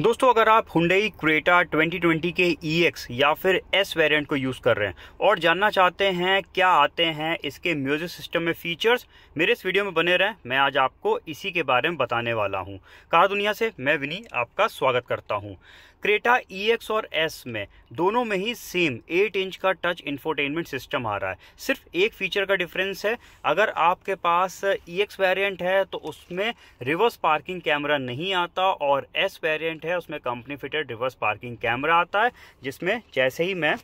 दोस्तों अगर आप हुडई क्रेटा 2020 के ई e या फिर एस वेरियंट को यूज़ कर रहे हैं और जानना चाहते हैं क्या आते हैं इसके म्यूज़िक सिस्टम में फ़ीचर्स मेरे इस वीडियो में बने रहें मैं आज आपको इसी के बारे में बताने वाला हूँ कहा दुनिया से मैं विनी आपका स्वागत करता हूँ क्रेटा ई e और एस में दोनों में ही सेम 8 इंच का टच इन्फोटेनमेंट सिस्टम आ रहा है सिर्फ एक फीचर का डिफरेंस है अगर आपके पास ई एक्स वेरियंट है तो उसमें रिवर्स पार्किंग कैमरा नहीं आता और एस वेरियंट है उसमें company fitted reverse parking camera आता है जिसमें जैसे ही मैं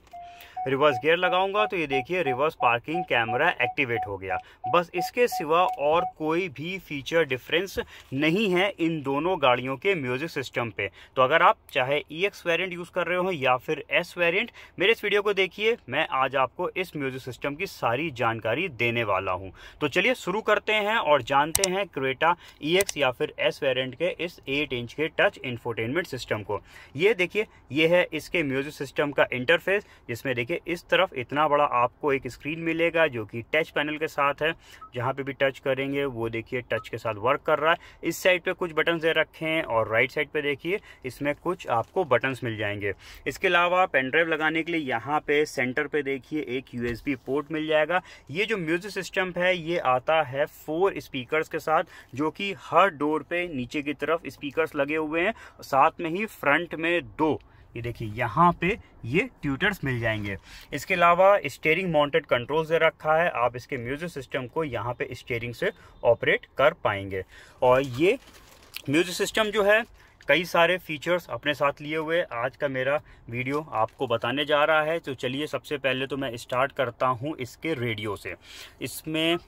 रिवर्स गियर लगाऊंगा तो ये देखिए रिवर्स पार्किंग कैमरा एक्टिवेट हो गया बस इसके सिवा और कोई भी फीचर डिफरेंस नहीं है इन दोनों गाड़ियों के म्यूजिक सिस्टम पे तो अगर आप चाहे ई एक्स वेरियंट यूज़ कर रहे हो या फिर एस वेरियंट मेरे इस वीडियो को देखिए मैं आज आपको इस म्यूजिक सिस्टम की सारी जानकारी देने वाला हूँ तो चलिए शुरू करते हैं और जानते हैं क्रेटा ई e या फिर एस वेरियंट के इस एट इंच के टच इन्फोटेनमेंट सिस्टम को ये देखिए ये है इसके म्यूजिक सिस्टम का इंटरफेस जिसमें देखिए देखिए इस तरफ इतना बड़ा आपको एक स्क्रीन मिलेगा जो कि टच पैनल के साथ है जहाँ पे भी टच करेंगे वो देखिए टच के साथ वर्क कर रहा है इस साइड पे कुछ बटन दे रखे हैं और राइट साइड पे देखिए इसमें कुछ आपको बटन्स मिल जाएंगे इसके अलावा पेनड्राइव लगाने के लिए यहाँ पे सेंटर पे देखिए एक यूएसबी पोर्ट मिल जाएगा ये जो म्यूजिक सिस्टम है ये आता है फोर स्पीकर के साथ जो कि हर डोर पे नीचे की तरफ स्पीकर लगे हुए हैं साथ में ही फ्रंट में दो ये देखिए यहाँ पे ये ट्यूटर्स मिल जाएंगे इसके अलावा स्टेयरिंग माउंटेड कंट्रोल्स दे रखा है आप इसके म्यूजिक सिस्टम को यहाँ पे स्टेयरिंग से ऑपरेट कर पाएंगे और ये म्यूजिक सिस्टम जो है कई सारे फीचर्स अपने साथ लिए हुए आज का मेरा वीडियो आपको बताने जा रहा है तो चलिए सबसे पहले तो मैं स्टार्ट करता हूँ इसके रेडियो से इसमें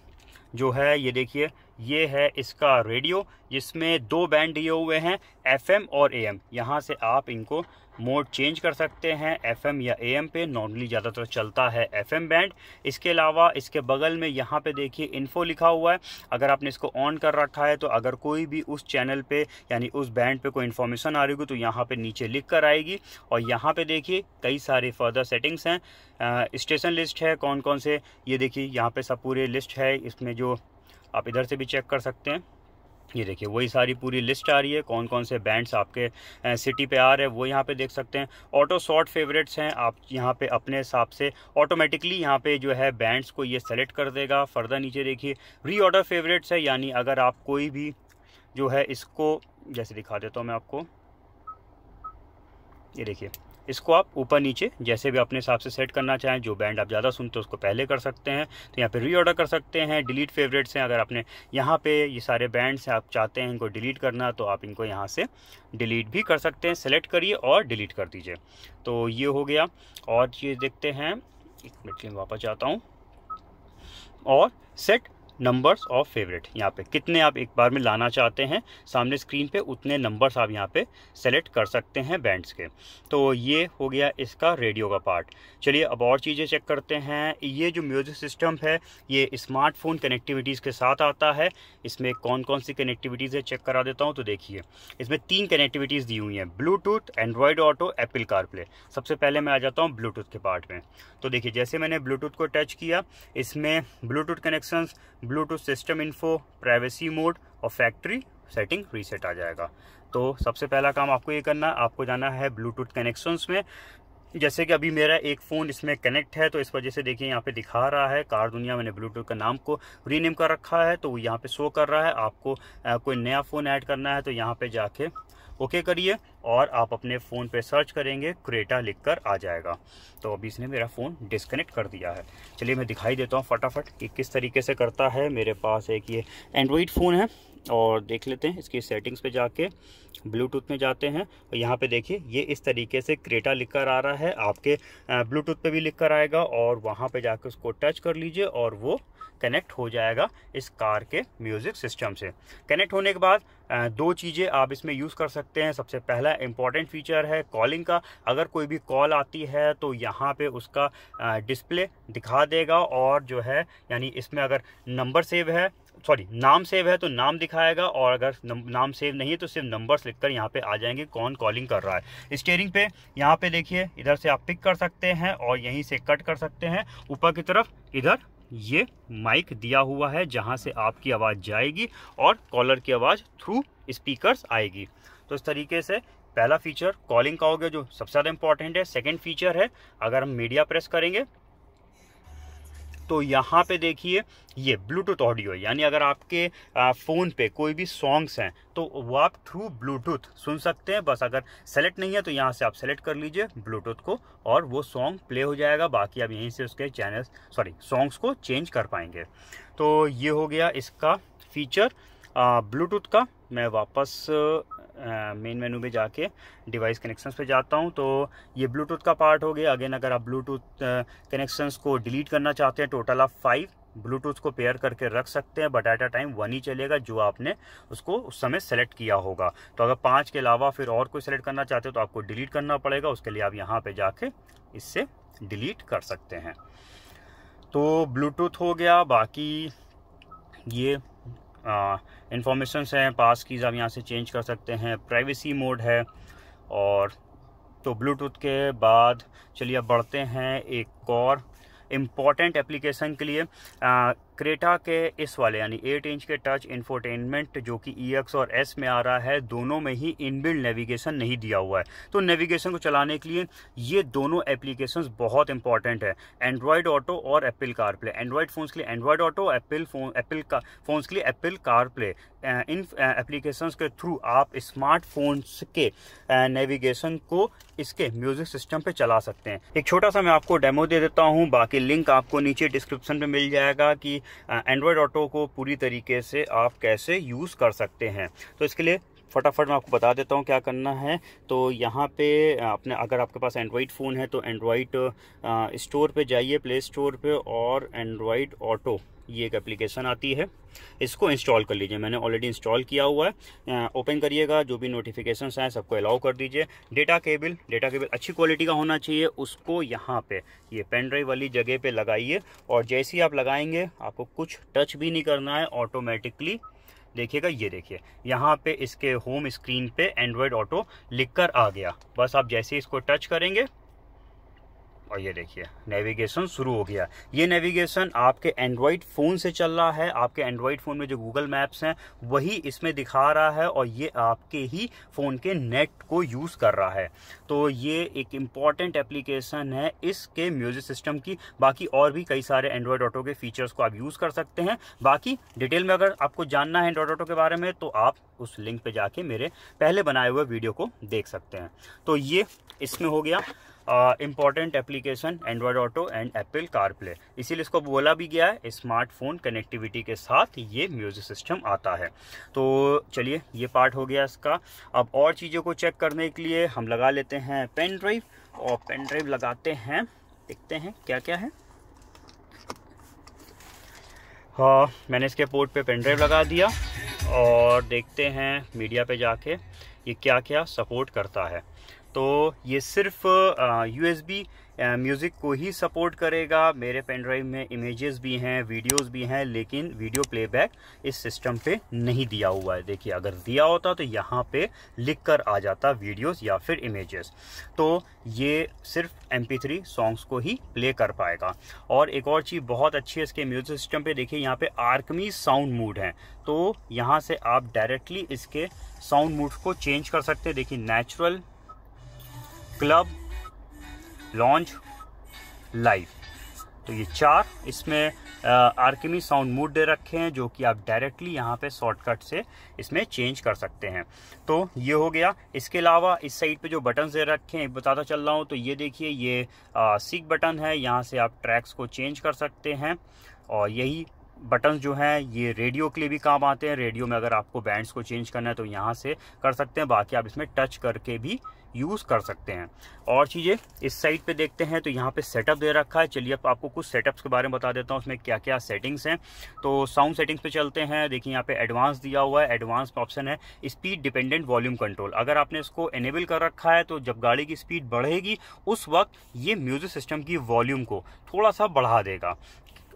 जो है ये देखिए ये है इसका रेडियो जिसमें दो बैंड दिए हुए हैं एफएम और एएम यहाँ से आप इनको मोड चेंज कर सकते हैं एफएम या एएम पे नॉर्मली ज़्यादातर चलता है एफएम बैंड इसके अलावा इसके बगल में यहाँ पे देखिए इन्फो लिखा हुआ है अगर आपने इसको ऑन कर रखा है तो अगर कोई भी उस चैनल पे यानी उस बैंड पे कोई इन्फॉर्मेशन आ रही होगी तो यहाँ पे नीचे लिख कर आएगी और यहाँ पे देखिए कई सारे फर्दर सेटिंग्स हैं स्टेशन लिस्ट है कौन कौन से ये देखिए यहाँ पर सब पूरे लिस्ट है इसमें जो आप इधर से भी चेक कर सकते हैं ये देखिए वही सारी पूरी लिस्ट आ रही है कौन कौन से बैंड्स आपके सिटी पे आ रहे हैं वो यहाँ पे देख सकते हैं ऑटो शॉर्ट फेवरेट्स हैं आप यहाँ पे अपने हिसाब से ऑटोमेटिकली यहाँ पे जो है बैंड्स को ये सेलेक्ट कर देगा फर्दर नीचे देखिए री ऑर्डर फेवरेट्स है यानी अगर आप कोई भी जो है इसको जैसे दिखा देता हूँ मैं आपको ये देखिए इसको आप ऊपर नीचे जैसे भी अपने हिसाब से सेट करना चाहें जो बैंड आप ज़्यादा सुनते हो उसको पहले कर सकते हैं तो यहाँ पे रीऑर्डर कर सकते हैं डिलीट फेवरेट्स हैं अगर आपने यहाँ पे ये सारे बैंड्स हैं आप चाहते हैं इनको डिलीट करना तो आप इनको यहाँ से डिलीट भी कर सकते हैं सेलेक्ट करिए और डिलीट कर दीजिए तो ये हो गया और चीज़ देखते हैं एक मिनट में वापस जाता हूँ और सेट नंबर्स ऑफ फेवरेट यहाँ पे कितने आप एक बार में लाना चाहते हैं सामने स्क्रीन पे उतने नंबर्स आप यहाँ पे सेलेक्ट कर सकते हैं बैंड्स के तो ये हो गया इसका रेडियो का पार्ट चलिए अब और चीज़ें चेक करते हैं ये जो म्यूज़िक सिस्टम है ये स्मार्टफोन कनेक्टिविटीज़ के साथ आता है इसमें कौन कौन सी कनेक्टिविटीज़ है चेक करा देता हूँ तो देखिए इसमें तीन कनेक्टिविटीज़ दी हुई हैं Bluetooth Android Auto Apple CarPlay सबसे पहले मैं आ जाता हूँ ब्लूटूथ के पार्ट में तो देखिए जैसे मैंने ब्लूटूथ को टच किया इसमें Bluetooth connection Bluetooth system info privacy mode और फैक्ट्री सेटिंग रीसेट आ जाएगा तो सबसे पहला काम आपको ये करना है आपको जाना है ब्लूटूथ कनेक्शंस में जैसे कि अभी मेरा एक फ़ोन इसमें कनेक्ट है तो इस वजह से देखिए यहाँ पे दिखा रहा है कार दुनिया मैंने ब्लूटूथ का नाम को रीनेम कर रखा है तो यहाँ पे शो कर रहा है आपको आ, कोई नया फ़ोन ऐड करना है तो यहाँ पे जाके ओके करिए और आप अपने फ़ोन पे सर्च करेंगे क्रेटा लिखकर आ जाएगा तो अभी इसने मेरा फ़ोन डिस्कनेक्ट कर दिया है चलिए मैं दिखाई देता हूँ फटाफट कि किस तरीके से करता है मेरे पास एक ये एंड्रॉइड फ़ोन है और देख लेते हैं इसकी सेटिंग्स पे जाके ब्लूटूथ में जाते हैं और यहाँ पे देखिए ये इस तरीके से क्रेटा लिख कर आ रहा है आपके ब्लूटूथ पे भी लिख कर आएगा और वहाँ पे जाके उसको टच कर लीजिए और वो कनेक्ट हो जाएगा इस कार के म्यूज़िक सिस्टम से कनेक्ट होने के बाद दो चीज़ें आप इसमें यूज़ कर सकते हैं सबसे पहला इम्पॉर्टेंट फीचर है कॉलिंग का अगर कोई भी कॉल आती है तो यहाँ पे उसका डिस्प्ले दिखा देगा और जो है यानी इसमें अगर नंबर सेव है सॉरी नाम सेव है तो नाम दिखाएगा और अगर नाम सेव नहीं है तो सिर्फ नंबर्स लिखकर यहाँ पे आ जाएंगे कौन कॉलिंग कर रहा है स्टेयरिंग पे यहाँ पे देखिए इधर से आप पिक कर सकते हैं और यहीं से कट कर सकते हैं ऊपर की तरफ इधर ये माइक दिया हुआ है जहाँ से आपकी आवाज़ जाएगी और कॉलर की आवाज़ थ्रू स्पीकर्स आएगी तो इस तरीके से पहला फीचर कॉलिंग का हो गया जो सबसे ज़्यादा इंपॉर्टेंट है सेकंड फीचर है अगर हम मीडिया प्रेस करेंगे तो यहाँ पे देखिए ये ब्लूटूथ ऑडियो यानी अगर आपके फ़ोन पे कोई भी सॉन्ग्स हैं तो वो आप थ्रू ब्लूटूथ सुन सकते हैं बस अगर सेलेक्ट नहीं है तो यहाँ से आप सेलेक्ट कर लीजिए ब्लूटूथ को और वो सॉन्ग प्ले हो जाएगा बाकी आप यहीं से उसके चैनल सॉरी सॉन्ग्स को चेंज कर पाएंगे तो ये हो गया इसका फीचर ब्लूटूथ का मैं वापस मेन मेनू में जाके डिवाइस कनेक्शंस पे जाता हूँ तो ये ब्लूटूथ का पार्ट हो गया अगेन अगर आप ब्लूटूथ कनेक्शंस को डिलीट करना चाहते हैं टोटल आप फाइव ब्लूटूथ को पेयर करके रख सकते हैं but at a time one ही चलेगा जो आपने उसको उस समय सेलेक्ट किया होगा तो अगर पाँच के अलावा फिर और कोई सेलेक्ट करना चाहते हो तो आपको डिलीट करना पड़ेगा उसके लिए आप यहाँ पर जाके इससे डिलीट कर सकते हैं तो ब्लूटूथ हो गया बाकी ये इंफॉर्मेशंस हैं पास कीज़ आप यहाँ से चेंज कर सकते हैं प्राइवेसी मोड है और तो ब्लूटूथ के बाद चलिए अब बढ़ते हैं एक और इम्पॉर्टेंट एप्लीकेशन के लिए क्रेटा के इस वाले यानी 8 इंच के टच इन्फोटेनमेंट जो कि ई e एक्स और एस में आ रहा है दोनों में ही इनबिल्ड नेविगेशन नहीं दिया हुआ है तो नेविगेशन को चलाने के लिए ये दोनों एप्लीकेशन बहुत इंपॉर्टेंट है एंड्रॉयड ऑटो और Apple CarPlay Android phones के लिए Android Auto Apple phone Apple phone phones के लिए एप्पल कार प्ले इन एप्लीकेशंस के थ्रू आप स्मार्टफोन्स के नेविगेशन को इसके म्यूजिक सिस्टम पे चला सकते हैं एक छोटा सा मैं आपको डेमो दे देता हूँ बाकी लिंक आपको नीचे डिस्क्रिप्शन में मिल जाएगा कि एंड्रॉयड ऑटो को पूरी तरीके से आप कैसे यूज़ कर सकते हैं तो इसके लिए फटाफट मैं आपको बता देता हूँ क्या करना है तो यहाँ पे अपने अगर आपके पास एंड्रॉयड फ़ोन है तो एंड्रॉयड स्टोर पे जाइए प्ले स्टोर पे और एंड्रॉयड ऑटो ये एक एप्लीकेशन आती है इसको इंस्टॉल कर लीजिए मैंने ऑलरेडी इंस्टॉल किया हुआ है ओपन करिएगा जो भी नोटिफिकेशन हैं सबको अलाउ कर दीजिए डेटा केबल डेटा केबल अच्छी क्वालिटी का होना चाहिए उसको यहाँ पे ये पेन ड्राइव वाली जगह पे लगाइए और जैसे ही आप लगाएंगे आपको कुछ टच भी नहीं करना है ऑटोमेटिकली देखिएगा ये देखिए यहाँ पर इसके होम स्क्रीन पे एंड्रॉयड ऑटो लिख कर आ गया बस आप जैसे इसको टच करेंगे और ये देखिए नेविगेशन शुरू हो गया ये नेविगेशन आपके एंड्रॉयड फ़ोन से चल रहा है आपके एंड्रॉयड फ़ोन में जो गूगल मैप्स हैं वही इसमें दिखा रहा है और ये आपके ही फ़ोन के नेट को यूज़ कर रहा है तो ये एक इम्पॉर्टेंट एप्लीकेशन है इसके म्यूज़िक सिस्टम की बाकी और भी कई सारे एंड्रॉयड ऑटो के फीचर्स को आप यूज़ कर सकते हैं बाकी डिटेल में अगर आपको जानना है एंड्रॉयड ऑटो के बारे में तो आप उस लिंक पर जाके मेरे पहले बनाए हुए वीडियो को देख सकते हैं तो ये इसमें हो गया important application Android Auto and Apple CarPlay इसीलिए इसको बोला भी गया है स्मार्टफोन कनेक्टिविटी के साथ ये म्यूजिक सिस्टम आता है तो चलिए ये पार्ट हो गया इसका अब और चीज़ों को चेक करने के लिए हम लगा लेते हैं पेन ड्राइव और पेन ड्राइव लगाते हैं देखते हैं क्या क्या है हाँ मैंने इसके पोर्ट पे पेन ड्राइव लगा दिया और देखते हैं मीडिया पे जाके ये क्या क्या सपोर्ट करता है तो ये सिर्फ यू एस बी म्यूज़िक को ही सपोर्ट करेगा मेरे पेन ड्राइव में इमेजेस भी हैं वीडियोस भी हैं लेकिन वीडियो प्लेबैक इस सिस्टम पे नहीं दिया हुआ है देखिए अगर दिया होता तो यहाँ पे लिख कर आ जाता वीडियोस या फिर इमेजेस तो ये सिर्फ एम पी सॉन्ग्स को ही प्ले कर पाएगा और एक और चीज़ बहुत अच्छी है इसके म्यूज़िक सिस्टम पर देखिए यहाँ पर आर्कमी साउंड मूड है तो यहाँ से आप डायरेक्टली इसके साउंड मूड को चेंज कर सकते हैं देखिए नेचुरल क्लब लॉन्च लाइव तो ये चार इसमें आर्किमी साउंड मूड दे रखे हैं जो कि आप डायरेक्टली यहाँ पे शॉर्टकट से इसमें चेंज कर सकते हैं तो ये हो गया इसके अलावा इस साइड पे जो बटन दे रखे हैं बताता चल रहा हूँ तो ये देखिए ये सीख बटन है यहाँ से आप ट्रैक्स को चेंज कर सकते हैं और यही बटन जो हैं ये रेडियो के लिए भी काम आते हैं रेडियो में अगर आपको बैंड्स को चेंज करना है तो यहाँ से कर सकते हैं बाकी आप इसमें टच करके भी यूज़ कर सकते हैं और चीज़ें इस साइड पे देखते हैं तो यहाँ पे सेटअप दे रखा है चलिए अब आपको कुछ सेटअप्स के बारे में बता देता हूँ उसमें क्या क्या सेटिंग्स हैं तो साउंड सेटिंग्स पे चलते हैं देखिए यहाँ पे एडवांस दिया हुआ है एडवांस ऑप्शन है स्पीड डिपेंडेंट वॉल्यूम कंट्रोल अगर आपने इसको एनेबल कर रखा है तो जब गाड़ी की स्पीड बढ़ेगी उस वक्त ये म्यूज़िक सिस्टम की वॉल्यूम को थोड़ा सा बढ़ा देगा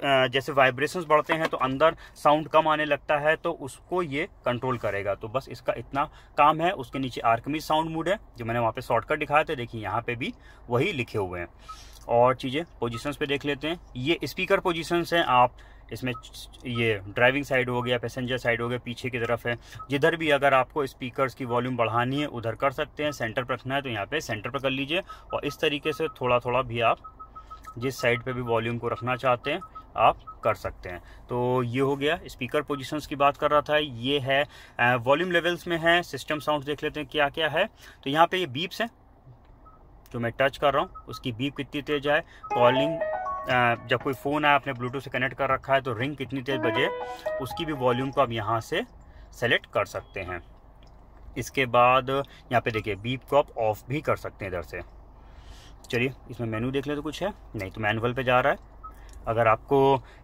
जैसे वाइब्रेशंस बढ़ते हैं तो अंदर साउंड कम आने लगता है तो उसको ये कंट्रोल करेगा तो बस इसका इतना काम है उसके नीचे आर्कमी साउंड मूड है जो मैंने वहाँ पे शॉर्टकट दिखाया था देखिए यहाँ पे भी वही लिखे हुए हैं और चीज़ें पोजीशंस पे देख लेते हैं ये स्पीकर पोजिशन हैं आप इसमें ये ड्राइविंग साइड हो गया पैसेंजर साइड हो गया पीछे की तरफ है जिधर भी अगर आपको स्पीकर्स की वॉल्यूम बढ़ानी है उधर कर सकते हैं सेंटर पर रखना है तो यहाँ पे सेंटर पर कर लीजिए और इस तरीके से थोड़ा थोड़ा भी आप जिस साइड पे भी वॉल्यूम को रखना चाहते हैं आप कर सकते हैं तो ये हो गया स्पीकर पोजीशंस की बात कर रहा था ये है वॉल्यूम लेवल्स में है सिस्टम साउंड देख लेते हैं क्या क्या है तो यहाँ पे ये बीप्स हैं जो मैं टच कर रहा हूँ उसकी बीप कितनी तेज है कॉलिंग जब कोई फ़ोन आए आपने ब्लूटूथ से कनेक्ट कर रखा है तो रिंग कितनी तेज़ बजे उसकी भी वॉल्यूम को आप यहाँ से सेलेक्ट कर सकते हैं इसके बाद यहाँ पे देखिए बीप को आप ऑफ भी कर सकते हैं इधर से चलिए इसमें मेनू देख ले तो कुछ है नहीं तो मैनुअल पे जा रहा है अगर आपको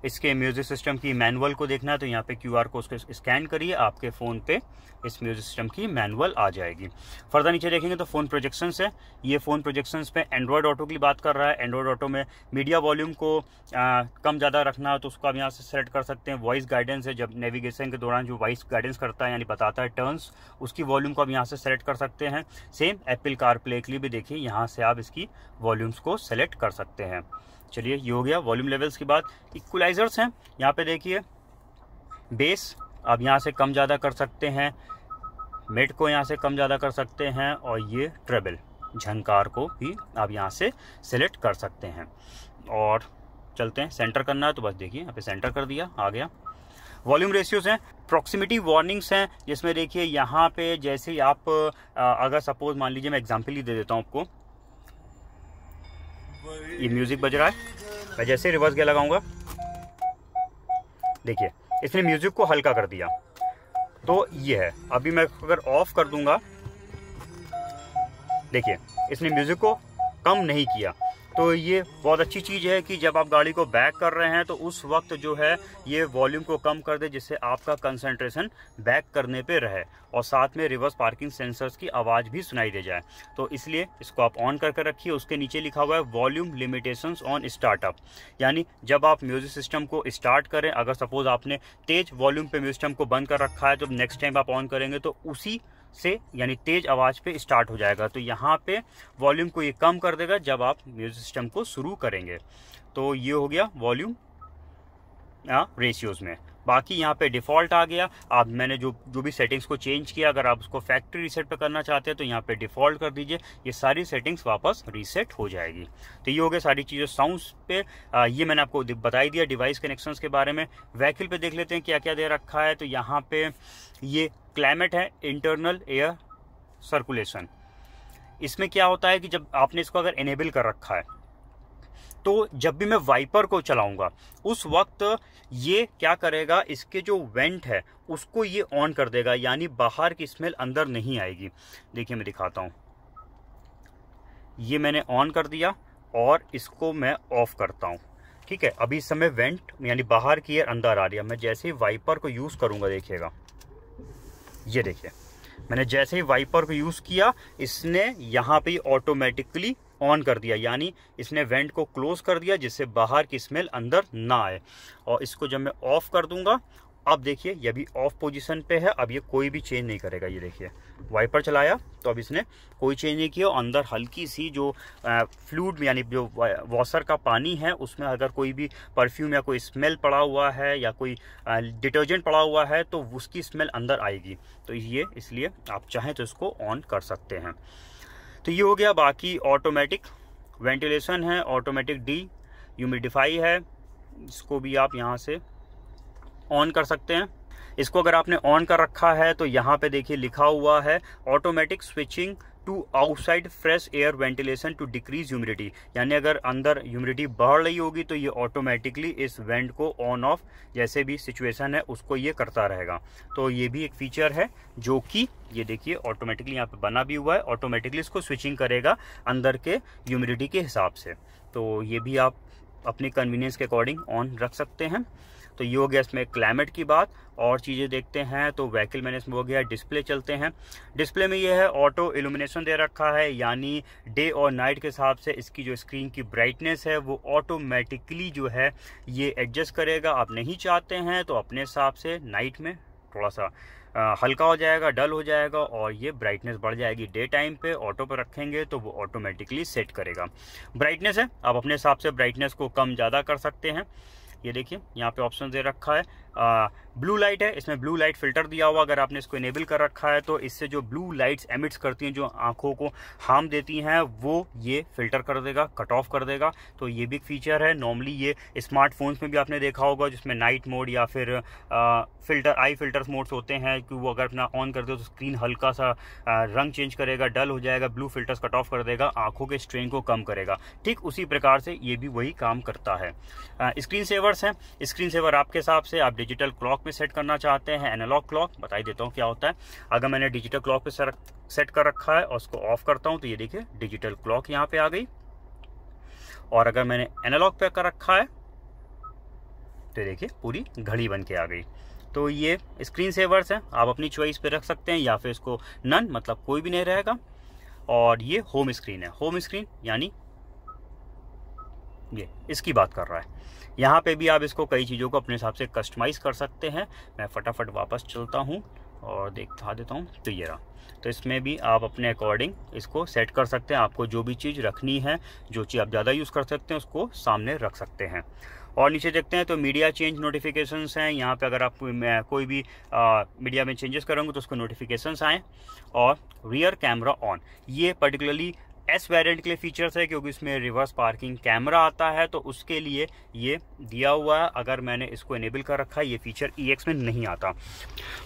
इसके म्यूजिक सिस्टम की मैनुअल को देखना है तो यहाँ पे क्यू आर को उसको स्कैन करिए आपके फ़ोन पे इस म्यूजिक सिस्टम की मैनुअल आ जाएगी फर्दर नीचे देखेंगे तो फ़ोन प्रोजेक्शंस है ये फ़ोन प्रोजेक्शंस पे एंड्रॉयड ऑटो की बात कर रहा है एंड्रॉयड ऑटो में मीडिया वॉल्यूम को आ, कम ज़्यादा रखना है तो उसको आप यहाँ से सेलेक्ट कर सकते हैं वॉइस गाइडेंस है जब नेविगेशन के दौरान जो वॉइस गाइडेंस करता है यानी बताता है टर्नस उसकी वॉल्यूम को आप यहाँ से सेलेक्ट कर सकते हैं सेम एप्पल कार के लिए भी देखिए यहाँ से आप इसकी वॉल्यूम्स को सेलेक्ट कर सकते हैं चलिए ये हो गया वॉल्यूम लेवल्स की बात इक्वलाइजर्स हैं यहाँ पे देखिए बेस आप यहाँ से कम ज़्यादा कर सकते हैं मेट को यहाँ से कम ज़्यादा कर सकते हैं और ये ट्रेबल झनकार को भी आप यहाँ से सेलेक्ट कर सकते हैं और चलते हैं सेंटर करना है तो बस देखिए यहाँ पे सेंटर कर दिया आ गया वॉल्यूम रेशियोज हैं प्रॉक्सिमिटी वार्निंग्स हैं जिसमें देखिए यहाँ पे जैसे आप अगर सपोज मान लीजिए मैं एग्जाम्पल ही दे देता हूँ आपको ये म्यूज़िक बज रहा है मैं जैसे रिवर्स गया लगाऊंगा देखिए इसने म्यूज़िक को हल्का कर दिया तो ये है अभी मैं अगर ऑफ कर दूंगा देखिए इसने म्यूज़िक को कम नहीं किया तो ये बहुत अच्छी चीज़ है कि जब आप गाड़ी को बैक कर रहे हैं तो उस वक्त जो है ये वॉल्यूम को कम कर दे जिससे आपका कंसंट्रेशन बैक करने पे रहे और साथ में रिवर्स पार्किंग सेंसर्स की आवाज़ भी सुनाई दे जाए तो इसलिए इसको आप ऑन करके रखिए उसके नीचे लिखा हुआ है वॉल्यूम लिमिटेशन ऑन स्टार्टअप यानी जब आप म्यूजिक सिस्टम को स्टार्ट करें अगर सपोज़ आपने तेज़ वॉल्यूम पे म्यूजिक सिस्टम को बंद कर रखा है जब तो नेक्स्ट टाइम आप ऑन करेंगे तो उसी से यानी तेज आवाज़ पे स्टार्ट हो जाएगा तो यहाँ पे वॉल्यूम को ये कम कर देगा जब आप म्यूजिक सिस्टम को शुरू करेंगे तो ये हो गया वॉल्यूम रेशियोज़ में बाकी यहाँ पे डिफ़ॉल्ट आ गया आप मैंने जो जो भी सेटिंग्स को चेंज किया अगर आप उसको फैक्ट्री रीसेट पे करना चाहते हैं तो यहाँ पे डिफ़ॉल्ट कर दीजिए ये सारी सेटिंग्स वापस रीसेट हो जाएगी तो ये हो गया सारी चीज़ें साउंड्स पे आ, ये मैंने आपको बताई दिया डिवाइस कनेक्शंस के बारे में व्हीकल पे देख लेते हैं क्या क्या दे रखा है तो यहाँ पे ये क्लाइमेट है इंटरनल एयर सर्कुलेशन इसमें क्या होता है कि जब आपने इसको अगर इनेबल कर रखा है तो जब भी मैं वाइपर को चलाऊंगा उस वक्त ये क्या करेगा इसके जो वेंट है उसको ये ऑन कर देगा यानी बाहर की स्मेल अंदर नहीं आएगी देखिए मैं दिखाता हूँ ये मैंने ऑन कर दिया और इसको मैं ऑफ करता हूँ ठीक है अभी इस समय वेंट यानी बाहर की एयर अंदर आ रही है मैं जैसे ही वाइपर को यूज़ करूँगा देखिएगा ये देखिए मैंने जैसे ही वाइपर को यूज़ किया इसने यहाँ पे ऑटोमेटिकली ऑन कर दिया यानी इसने वेंट को क्लोज कर दिया जिससे बाहर की स्मेल अंदर ना आए और इसको जब मैं ऑफ कर दूंगा अब देखिए ये भी ऑफ पोजीशन पे है अब ये कोई भी चेंज नहीं करेगा ये देखिए वाइपर चलाया तो अब इसने कोई चेंज नहीं किया अंदर हल्की सी जो फ्लूड यानी जो वॉशर का पानी है उसमें अगर कोई भी परफ्यूम या कोई स्मेल पड़ा हुआ है या कोई डिटर्जेंट पड़ा हुआ है तो उसकी स्मेल अंदर आएगी तो ये इसलिए आप चाहें तो इसको ऑन कर सकते हैं तो ये हो गया बाकी ऑटोमेटिक वेंटिलेशन है ऑटोमेटिक डी यूमिडिफाई है इसको भी आप यहाँ से ऑन कर सकते हैं इसको अगर आपने ऑन कर रखा है तो यहाँ पे देखिए लिखा हुआ है automatic switching to outside fresh air ventilation to decrease humidity यानी अगर अंदर ह्यूमिडिटी बढ़ रही होगी तो ये ऑटोमेटिकली इस वेंट को ऑन ऑफ जैसे भी सिचुएशन है उसको ये करता रहेगा तो ये भी एक फीचर है जो कि ये देखिए ऑटोमेटिकली यहाँ पे बना भी हुआ है ऑटोमेटिकली इसको स्विचिंग करेगा अंदर के ह्यूमिडिटी के हिसाब से तो ये भी आप अपनी कन्वीनियंस के अकॉर्डिंग ऑन रख सकते हैं तो ये हो गया इसमें क्लाइमेट की बात और चीज़ें देखते हैं तो व्हीकल मैंने इसमें हो गया डिस्प्ले चलते हैं डिस्प्ले में ये है ऑटो इल्यूमिनेशन दे रखा है यानी डे और नाइट के हिसाब से इसकी जो स्क्रीन की ब्राइटनेस है वो ऑटोमेटिकली जो है ये एडजस्ट करेगा आप नहीं चाहते हैं तो अपने हिसाब से नाइट में थोड़ा सा हल्का हो जाएगा डल हो जाएगा और ये ब्राइटनेस बढ़ जाएगी डे टाइम पे ऑटो पर रखेंगे तो वो ऑटोमेटिकली सेट करेगा ब्राइटनेस है आप अपने हिसाब से ब्राइटनेस को कम ज़्यादा कर सकते हैं ये देखिए यहाँ पे ऑप्शन दे रखा है आ, ब्लू लाइट है इसमें ब्लू लाइट फिल्टर दिया हुआ अगर आपने इसको इनेबल कर रखा है तो इससे जो ब्लू लाइट्स एमिट्स करती हैं जो आंखों को हार्म देती हैं वो ये फिल्टर कर देगा कट ऑफ कर देगा तो ये भी एक फीचर है नॉर्मली ये स्मार्टफोन्स में भी आपने देखा होगा जिसमें नाइट मोड या फिर आ, फिल्टर आई फिल्टर मोड्स होते हैं कि वो अगर अपना ऑन कर दे तो स्क्रीन हल्का सा आ, रंग चेंज करेगा डल हो जाएगा ब्लू फिल्टर्स कट ऑफ कर देगा आंखों के स्ट्रेन को कम करेगा ठीक उसी प्रकार से ये भी वही काम करता है स्क्रीन सेवर सेवर्स हैं स्क्रीन सेवर आपके हिसाब से आप डिजिटल क्लॉक में सेट करना चाहते हैं एनालॉग क्लॉक बताई देता हूँ क्या होता है अगर मैंने डिजिटल क्लॉक पे सेट कर रखा है और उसको ऑफ करता हूँ तो ये देखिए डिजिटल क्लॉक यहाँ पे आ गई और अगर मैंने एनालॉग पे कर रखा है तो देखिए पूरी घड़ी बन के आ गई तो ये स्क्रीन सेवर्स हैं आप अपनी चॉइस पे रख सकते हैं या फिर इसको नन मतलब कोई भी नहीं रहेगा और ये होम स्क्रीन है होम स्क्रीन यानी ये इसकी बात कर रहा है यहाँ पे भी आप इसको कई चीज़ों को अपने हिसाब से कस्टमाइज़ कर सकते हैं मैं फटाफट वापस चलता हूँ और देखा देता हूँ तो ये रहा तो इसमें भी आप अपने अकॉर्डिंग इसको सेट कर सकते हैं आपको जो भी चीज़ रखनी है जो चीज़ आप ज़्यादा यूज़ कर सकते हैं उसको सामने रख सकते हैं और नीचे देखते हैं तो मीडिया चेंज नोटिफिकेशंस हैं यहाँ पे अगर आप मैं कोई भी आ, मीडिया में चेंजेस करूँगा तो उसको नोटिफिकेशंस आएँ और रियर कैमरा ऑन ये पर्टिकुलरली एस वेरिएंट के लिए फीचर्स है क्योंकि इसमें रिवर्स पार्किंग कैमरा आता है तो उसके लिए ये दिया हुआ है अगर मैंने इसको इनेबल कर रखा है ये फीचर ई e में नहीं आता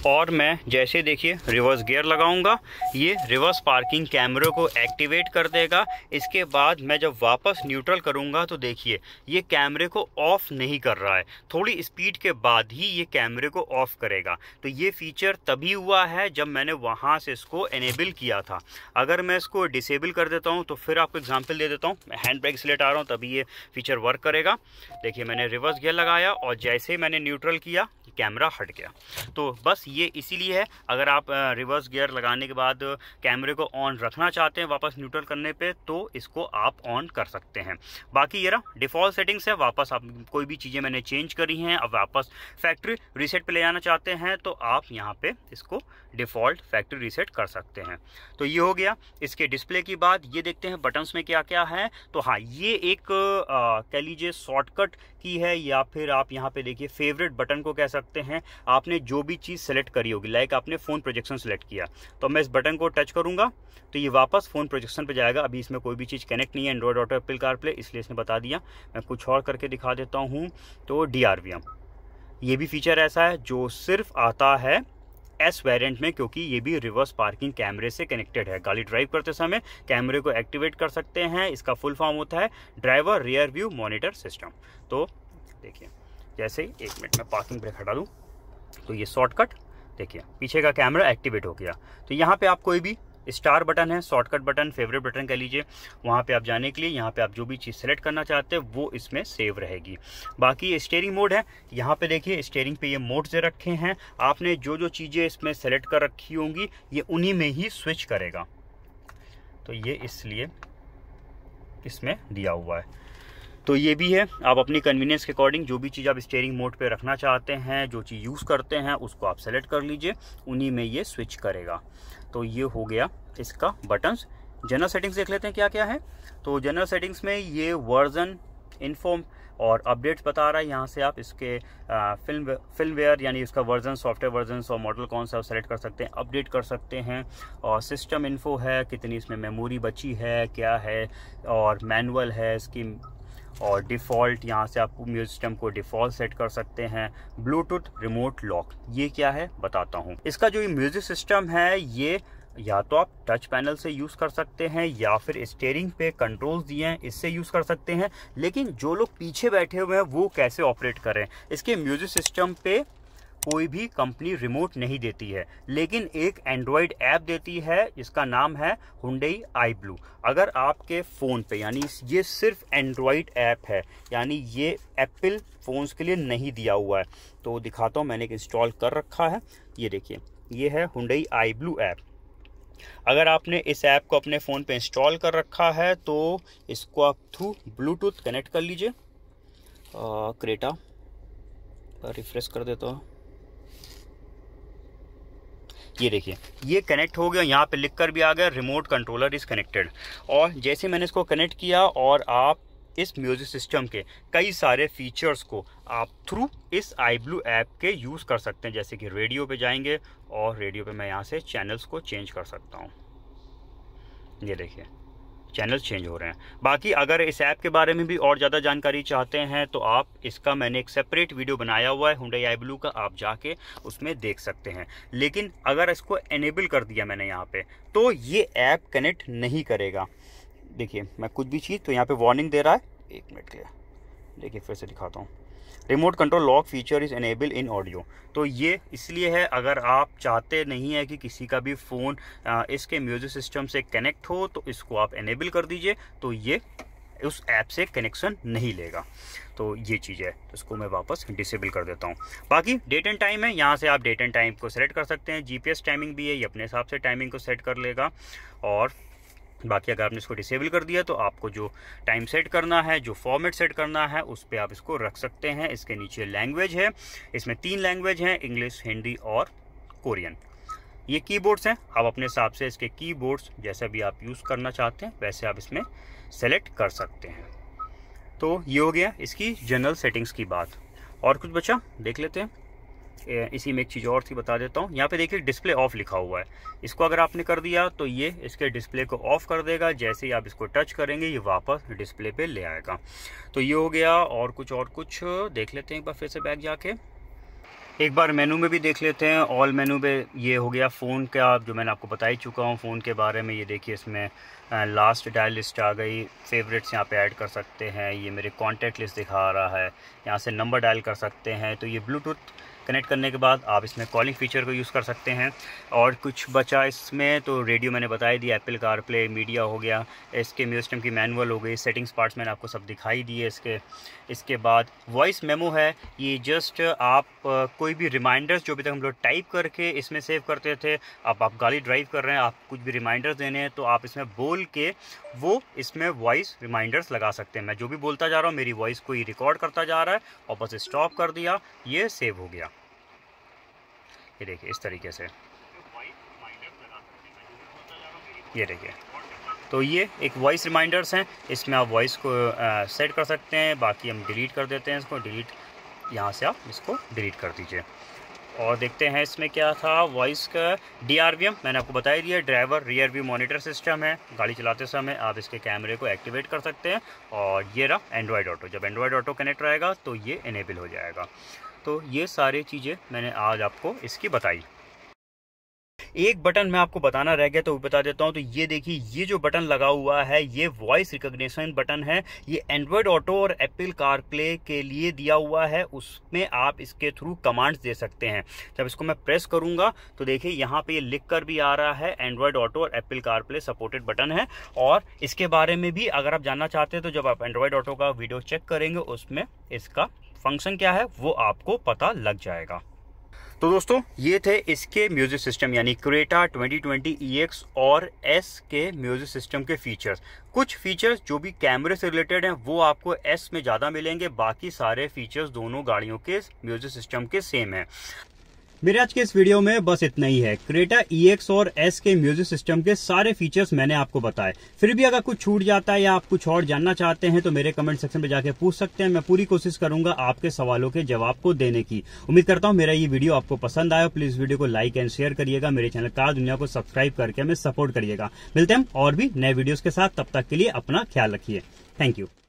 और मैं जैसे देखिए रिवर्स गियर लगाऊंगा ये रिवर्स पार्किंग कैमरे को एक्टिवेट कर देगा इसके बाद मैं जब वापस न्यूट्रल करूँगा तो देखिए ये कैमरे को ऑफ नहीं कर रहा है थोड़ी स्पीड के बाद ही ये कैमरे को ऑफ करेगा तो ये फीचर तभी हुआ है जब मैंने वहाँ से इसको इनेबल किया था अगर मैं इसको डिसेबल कर देता देता हूँ तो फिर आपको एग्जाम्पल दे देता हूँ मैं हैंड ब्रेक स्लेट आ रहा हूँ तभी ये फीचर वर्क करेगा देखिए मैंने रिवर्स गियर लगाया और जैसे ही मैंने न्यूट्रल किया कैमरा हट गया तो बस ये इसीलिए है अगर आप रिवर्स गियर लगाने के बाद कैमरे को ऑन रखना चाहते हैं वापस न्यूट्रल करने पे तो इसको आप ऑन कर सकते हैं बाकी ये रहा डिफ़ॉल्ट सेटिंग्स है वापस आप कोई भी चीज़ें मैंने चेंज करी हैं अब वापस फैक्ट्री रीसेट पे ले जाना चाहते हैं तो आप यहाँ पे इसको डिफ़ॉल्ट फैक्ट्री रीसेट कर सकते हैं तो ये हो गया इसके डिस्प्ले की बात ये आगे देखते हैं बटन्स में क्या क्या है तो हाँ ये एक कह लीजिए शॉर्टकट की है या फिर आप यहाँ पे देखिए फेवरेट बटन को कह सकते हैं आपने जो भी चीज़ सेलेक्ट करी होगी लाइक आपने फ़ोन प्रोजेक्शन सेलेक्ट किया तो मैं इस बटन को टच करूँगा तो ये वापस फ़ोन प्रोजेक्शन पर जाएगा अभी इसमें कोई भी चीज़ कनेक्ट नहीं है एंड्रॉयड ऑटो एप्पल कारप्ले इसलिए इसने बता दिया मैं कुछ और करके दिखा देता हूँ तो डी ये भी फीचर ऐसा है जो सिर्फ आता है एस वेरिएंट में क्योंकि ये भी रिवर्स पार्किंग कैमरे से कनेक्टेड है गाड़ी ड्राइव करते समय कैमरे को एक्टिवेट कर सकते हैं इसका फुल फॉर्म होता है driver rear view monitor system तो देखिए जैसे ही एक मिनट में पार्किंग ब्रेक हटा दूँ तो ये शॉर्टकट देखिए पीछे का कैमरा एक्टिवेट हो गया तो यहाँ पे आप कोई भी स्टार बटन है शॉर्टकट बटन फेवरेट बटन कह लीजिए वहाँ पे आप जाने के लिए यहाँ पे आप जो भी चीज़ सेलेक्ट करना चाहते हैं वो इसमें सेव रहेगी बाकी स्टेयरिंग मोड है यहाँ पे देखिए स्टेयरिंग पे ये मोड से रखे हैं आपने जो जो चीज़ें इसमें सेलेक्ट कर रखी होंगी ये उन्हीं में ही स्विच करेगा तो ये इसलिए इसमें दिया हुआ है तो ये भी है आप अपनी कन्वीनियंस के अकॉर्डिंग जो भी चीज़ आप स्टेयरिंग मोड पे रखना चाहते हैं जो चीज़ यूज़ करते हैं उसको आप सेलेक्ट कर लीजिए उन्हीं में ये स्विच करेगा तो ये हो गया इसका बटन्स जनरल सेटिंग्स देख लेते हैं क्या क्या है तो जनरल सेटिंग्स में ये वर्जन इन्फॉर्म और अपडेट्स बता रहा है यहाँ से आप इसके आ, फिल्म फिल्मवेयर यानी इसका वर्जन सॉफ्टवेयर वर्जन और मॉडल कौन सा सेलेक्ट कर सकते हैं अपडेट कर सकते हैं और सिस्टम इन्फो है कितनी इसमें मेमोरी बची है क्या है और मैनुअल है इसकी और डिफ़ॉल्ट यहाँ से आप म्यूजिक सिस्टम को डिफ़ॉल्ट सेट कर सकते हैं ब्लूटूथ रिमोट लॉक ये क्या है बताता हूँ इसका जो ये म्यूजिक सिस्टम है ये या तो आप टच पैनल से यूज़ कर सकते हैं या फिर स्टेयरिंग पे कंट्रोल्स दिए हैं इससे यूज़ कर सकते हैं लेकिन जो लोग पीछे बैठे हुए हैं वो कैसे ऑपरेट करें इसके म्यूजिक सिस्टम पे कोई भी कंपनी रिमोट नहीं देती है लेकिन एक एंड्रॉयड ऐप देती है जिसका नाम है हुडई आई ब्लू अगर आपके फ़ोन पे यानी ये सिर्फ एंड्रॉयड ऐप है यानी ये एप्पल फ़ोन्स के लिए नहीं दिया हुआ है तो दिखाता हूँ मैंने एक इंस्टॉल कर रखा है ये देखिए ये है हुडई आई ब्लू ऐप अगर आपने इस ऐप को अपने फ़ोन पर इंस्टॉल कर रखा है तो इसको आप थ्रू ब्लूटूथ कनेक्ट कर लीजिए क्रेटा रिफ्रेश कर देता हूँ ये देखिए ये कनेक्ट हो गया यहाँ पे लिख कर भी आ गया रिमोट कंट्रोलर इज़ कनेक्टेड और जैसे मैंने इसको कनेक्ट किया और आप इस म्यूज़िक सिस्टम के कई सारे फीचर्स को आप थ्रू इस आई ब्लू ऐप के यूज़ कर सकते हैं जैसे कि रेडियो पे जाएंगे और रेडियो पे मैं यहाँ से चैनल्स को चेंज कर सकता हूँ ये देखिए चैनल चेंज हो रहे हैं बाकी अगर इस ऐप के बारे में भी और ज़्यादा जानकारी चाहते हैं तो आप इसका मैंने एक सेपरेट वीडियो बनाया हुआ है हुडई आई ब्लू का आप जाके उसमें देख सकते हैं लेकिन अगर इसको एनेबल कर दिया मैंने यहाँ पे तो ये ऐप कनेक्ट नहीं करेगा देखिए मैं कुछ भी चीज़ तो यहाँ पर वार्निंग दे रहा है एक मिनट के देखिए फिर से दिखाता हूँ remote control lock feature is enable in audio तो ये इसलिए है अगर आप चाहते नहीं है कि किसी का भी फ़ोन इसके म्यूज़िक सिस्टम से कनेक्ट हो तो इसको आप इनेबल कर दीजिए तो ये उस ऐप से कनेक्शन नहीं लेगा तो ये चीज़ है इसको मैं वापस डिसेबल कर देता हूँ बाकी डेट एंड टाइम है यहाँ से आप डेट एंड टाइम को सेलेक्ट कर सकते हैं जीपीएस टाइमिंग भी है ये अपने हिसाब से टाइमिंग को सेट कर लेगा और बाकी अगर आपने इसको डिसेबल कर दिया तो आपको जो टाइम सेट करना है जो फॉर्मेट सेट करना है उस पर आप इसको रख सकते हैं इसके नीचे लैंग्वेज है इसमें तीन लैंग्वेज हैं इंग्लिश हिंदी और कोरियन ये कीबोर्ड्स हैं आप अपने हिसाब से इसके कीबोर्ड्स जैसा भी आप यूज़ करना चाहते हैं वैसे आप इसमें सेलेक्ट कर सकते हैं तो ये हो गया इसकी जनरल सेटिंग्स की बात और कुछ बचा देख लेते हैं इसी में एक चीज़ और थी बता देता हूँ यहाँ पे देखिए डिस्प्ले ऑफ लिखा हुआ है इसको अगर आपने कर दिया तो ये इसके डिस्प्ले को ऑफ कर देगा जैसे ही आप इसको टच करेंगे ये वापस डिस्प्ले पे ले आएगा तो ये हो गया और कुछ और कुछ देख लेते हैं एक बार फिर से बैग जाके एक बार मेनू में भी देख लेते हैं ऑल मेनू में ये हो गया फ़ोन का जो मैंने आपको बता ही चुका हूँ फ़ोन के बारे में ये देखिए इसमें लास्ट डायल लिस्ट आ गई फेवरेट्स यहाँ पे ऐड कर सकते हैं ये मेरे कॉन्टेक्ट लिस्ट दिखा रहा है यहाँ से नंबर डायल कर सकते हैं तो ये ब्लूटूथ कनेक्ट करने के बाद आप इसमें कॉलिंग फीचर को यूज़ कर सकते हैं और कुछ बचा इसमें तो रेडियो मैंने बताई दी एप्पल कार प्ले मीडिया हो गया इसके म्यूजियम की मैनुअल हो गई सेटिंग्स पार्ट्स मैंने आपको सब दिखाई दिए इसके इसके बाद वॉइस मेमो है ये जस्ट आप कोई भी रिमाइंडर्स जो अभी तक हम लोग टाइप करके इसमें सेव करते थे अब आप गाड़ी ड्राइव कर रहे हैं आप कुछ भी रिमाइंडर्स देने हैं तो आप इसमें बोल के वो इसमें वॉइस रिमाइंडर्स लगा सकते हैं मैं जो भी बोलता जा रहा हूँ मेरी वॉइस को ही रिकॉर्ड करता जा रहा है और बस स्टॉप कर दिया ये सेव हो गया ये देखिए इस तरीके से ये देखिए तो ये एक वॉइस रिमाइंडर्स हैं इसमें आप वॉइस को सेट कर सकते हैं बाकी हम डिलीट कर देते हैं इसको डिलीट यहाँ से आप इसको डिलीट कर दीजिए और देखते हैं इसमें क्या था वॉइस का डी मैंने आपको बता ही दिया driver rear view monitor system है गाड़ी चलाते समय आप इसके कैमरे को एक्टिवेट कर सकते हैं और ये रहा एंड्रॉयड ऑटो जब एंड्रॉयड ऑटो कनेक्ट रहेगा तो ये इनेबल हो जाएगा तो ये सारी चीज़ें मैंने आज आपको इसकी बताई एक बटन मैं आपको बताना रह गया तो बता देता हूँ तो ये देखिए ये जो बटन लगा हुआ है ये वॉइस रिकॉग्निशन बटन है ये एंड्रॉयड ऑटो और एप्पल कार प्ले के लिए दिया हुआ है उसमें आप इसके थ्रू कमांड्स दे सकते हैं जब इसको मैं प्रेस करूंगा तो देखिए यहाँ पे ये लिख कर भी आ रहा है एंड्रॉयड ऑटो और Apple CarPlay supported button है और इसके बारे में भी अगर आप जानना चाहते हैं तो जब आप एंड्रॉयड ऑटो का वीडियो चेक करेंगे उसमें इसका फंक्शन क्या है वो आपको पता लग जाएगा तो दोस्तों ये थे इसके म्यूजिक सिस्टम यानी क्रेटा 2020 ट्वेंटी e और एस के म्यूजिक सिस्टम के फीचर्स कुछ फीचर्स जो भी कैमरे से रिलेटेड हैं वो आपको एस में ज़्यादा मिलेंगे बाकी सारे फीचर्स दोनों गाड़ियों के म्यूजिक सिस्टम के सेम हैं मेरे आज के इस वीडियो में बस इतना ही है क्रेटा एक्स e और एस के म्यूजिक सिस्टम के सारे फीचर्स मैंने आपको बताए फिर भी अगर कुछ छूट जाता है या आप कुछ और जानना चाहते हैं तो मेरे कमेंट सेक्शन में जाके पूछ सकते हैं मैं पूरी कोशिश करूंगा आपके सवालों के जवाब को देने की उम्मीद करता हूँ मेरा ये वीडियो आपको पसंद आया प्लीज वीडियो को लाइक एंड शेयर करिएगा मेरे चैनल कार दुनिया को सब्सक्राइब करके हमें सपोर्ट करिएगा मिलते हैं और भी नए वीडियोज के साथ तब तक के लिए अपना ख्याल रखिए थैंक यू